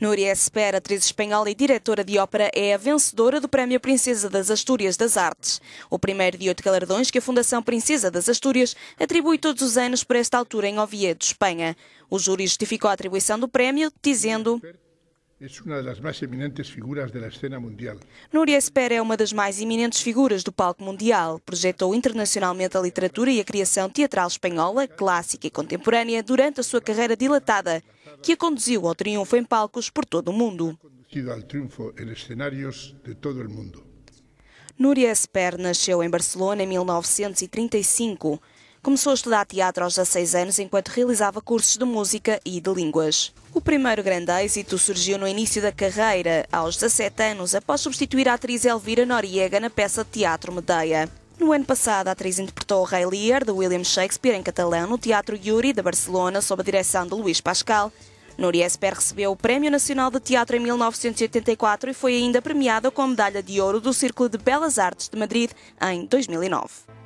Núria Espera, atriz espanhola e diretora de ópera, é a vencedora do Prémio Princesa das Astúrias das Artes, o primeiro de oito galardões que a Fundação Princesa das Astúrias atribui todos os anos por esta altura em Oviedo, Espanha. O júri justificou a atribuição do prémio, dizendo. Núria Espera é uma das mais eminentes figuras do palco mundial. Projetou internacionalmente a literatura e a criação teatral espanhola, clássica e contemporânea, durante a sua carreira dilatada, que a conduziu ao triunfo em palcos por todo o mundo. Núria Esper nasceu em Barcelona em 1935. Começou a estudar teatro aos 16 anos enquanto realizava cursos de música e de línguas. O primeiro grande êxito surgiu no início da carreira, aos 17 anos, após substituir a atriz Elvira Noriega na peça de teatro Medeia. No ano passado, a atriz interpretou o Rei Lear, de William Shakespeare, em catalão, no Teatro Yuri, de Barcelona, sob a direção de Luís Pascal. Núria Esper recebeu o Prémio Nacional de Teatro em 1984 e foi ainda premiada com a Medalha de Ouro do Círculo de Belas Artes de Madrid em 2009.